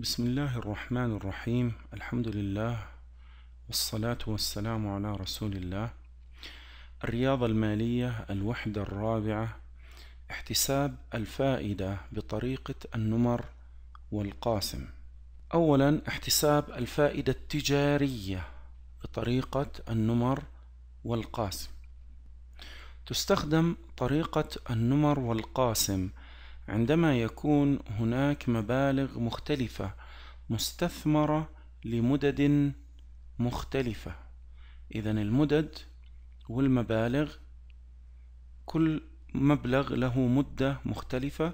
بسم الله الرحمن الرحيم الحمد لله والصلاة والسلام على رسول الله الرياضة المالية الوحدة الرابعة احتساب الفائدة بطريقة النمر والقاسم أولا احتساب الفائدة التجارية بطريقة النمر والقاسم تستخدم طريقة النمر والقاسم عندما يكون هناك مبالغ مختلفة مستثمرة لمدد مختلفة إذا المدد والمبالغ كل مبلغ له مدة مختلفة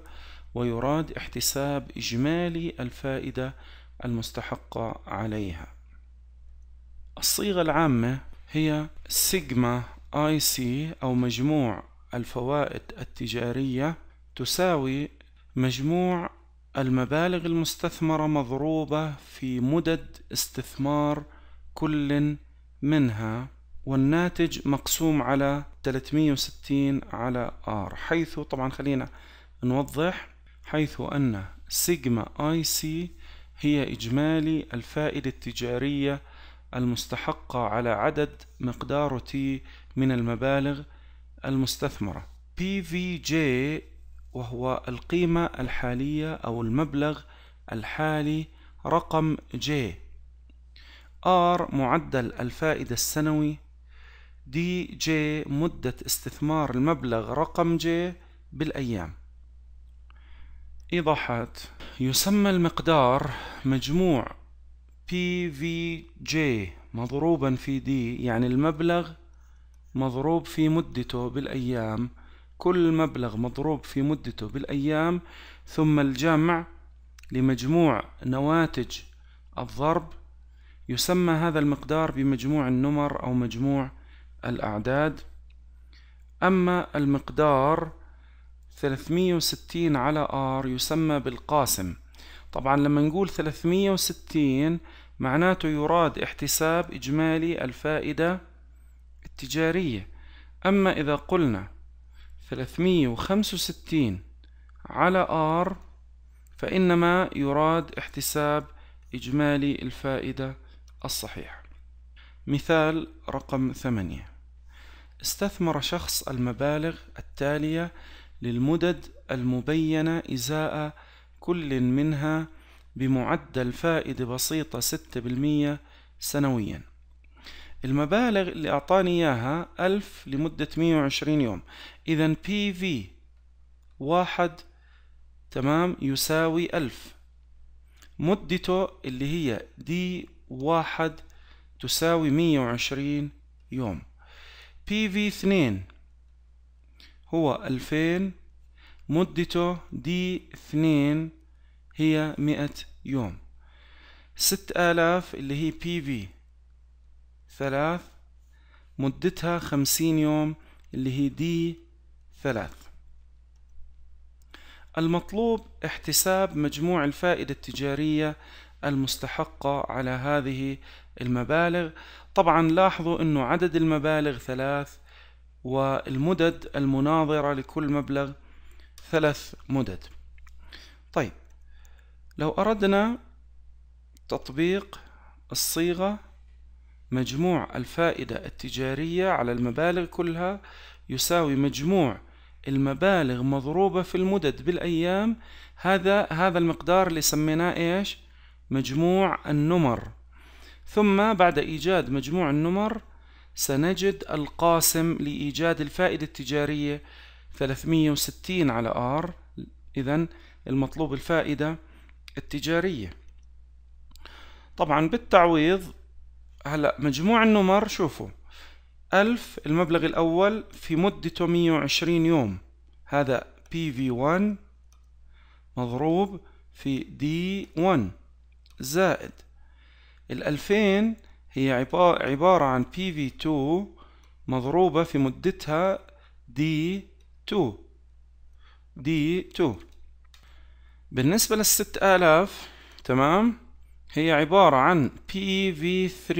ويراد احتساب إجمالي الفائدة المستحقة عليها الصيغة العامة هي سيجما آي سي أو مجموع الفوائد التجارية تساوي مجموع المبالغ المستثمرة مضروبة في مدد استثمار كل منها والناتج مقسوم على 360 على R حيث طبعا خلينا نوضح حيث أن سيجما آي سي هي إجمالي الفائدة التجارية المستحقة على عدد مقدار تي من المبالغ المستثمرة PVJ وهو القيمة الحالية أو المبلغ الحالي رقم J R معدل الفائدة السنوي دي جي مدة استثمار المبلغ رقم جي بالأيام إيضاحات يسمى المقدار مجموع PVJ مضروبا في D يعني المبلغ مضروب في مدته بالأيام كل مبلغ مضروب في مدته بالأيام ثم الجمع لمجموع نواتج الضرب يسمى هذا المقدار بمجموع النمر أو مجموع الأعداد أما المقدار 360 على R يسمى بالقاسم طبعا لما نقول 360 معناته يراد احتساب إجمالي الفائدة التجارية أما إذا قلنا 365 على R فإنما يراد احتساب إجمالي الفائدة الصحيح مثال رقم ثمانية استثمر شخص المبالغ التالية للمدد المبينة إزاء كل منها بمعدل فائدة بسيطة ستة سنوياً المبالغ اللي أعطاني إياها ألف لمدة مية وعشرين يوم إذا بي في واحد تمام يساوي ألف مدته اللي هي دي واحد تساوي مية وعشرين يوم بي في اثنين هو ألفين مدته دي اثنين هي مئة يوم ست آلاف اللي هي بي في ثلاث مدتها خمسين يوم اللي هي دي ثلاث المطلوب احتساب مجموع الفائدة التجارية المستحقة على هذه المبالغ طبعا لاحظوا انه عدد المبالغ ثلاث والمدد المناظرة لكل مبلغ ثلاث مدد طيب لو أردنا تطبيق الصيغة مجموع الفائدة التجارية على المبالغ كلها يساوي مجموع المبالغ مضروبة في المدد بالأيام هذا هذا المقدار اللي سميناه إيش مجموع النمر ثم بعد إيجاد مجموع النمر سنجد القاسم لإيجاد الفائدة التجارية 360 على R إذا المطلوب الفائدة التجارية طبعا بالتعويض هلا مجموع النمر شوفوا ألف المبلغ الأول في مدته 120 يوم هذا PV1 مضروب في D1 زائد الألفين هي عبارة عن PV2 مضروبة في مدتها D2 D2 بالنسبة للست آلاف تمام هي عبارة عن PV3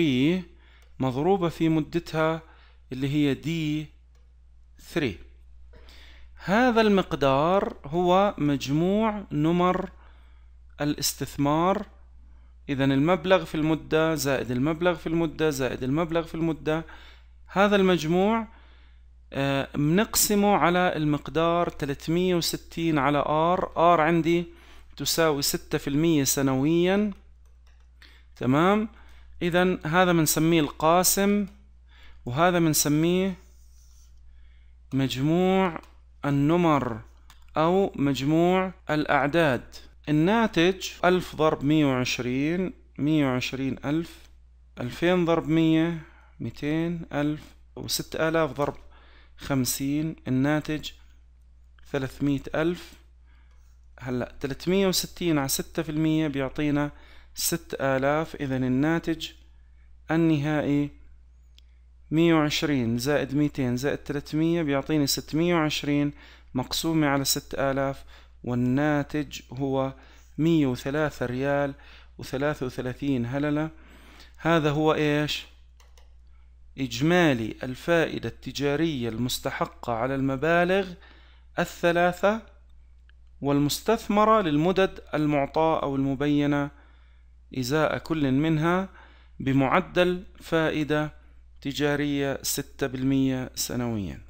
مضروبة في مدتها اللي هي D3 هذا المقدار هو مجموع نمر الاستثمار إذا المبلغ في المدة زائد المبلغ في المدة زائد المبلغ في المدة هذا المجموع بنقسمه آه، على المقدار 360 على R R عندي تساوي 6% سنويا تمام إذا هذا بنسميه القاسم وهذا بنسميه مجموع النمر أو مجموع الأعداد الناتج ألف ضرب مية وعشرين مية وعشرين ألف ألفين ضرب مية ميتين ألف وستة آلاف ضرب خمسين الناتج ثلاثمية ألف هلا ثلاثمية وستين على ستة في المية بيعطينا ستة آلاف إذا الناتج النهائي مية وعشرين زائد ميتين زائد تلتمية بيعطيني ستمية وعشرين مقسومة على ستة آلاف والناتج هو مية وثلاثة ريال وثلاثة وثلاثين هللة هذا هو إيش؟ إجمالي الفائدة التجارية المستحقة على المبالغ الثلاثة والمستثمرة للمدد المعطاة أو المبينة إزاء كل منها بمعدل فائدة تجارية 6% سنويا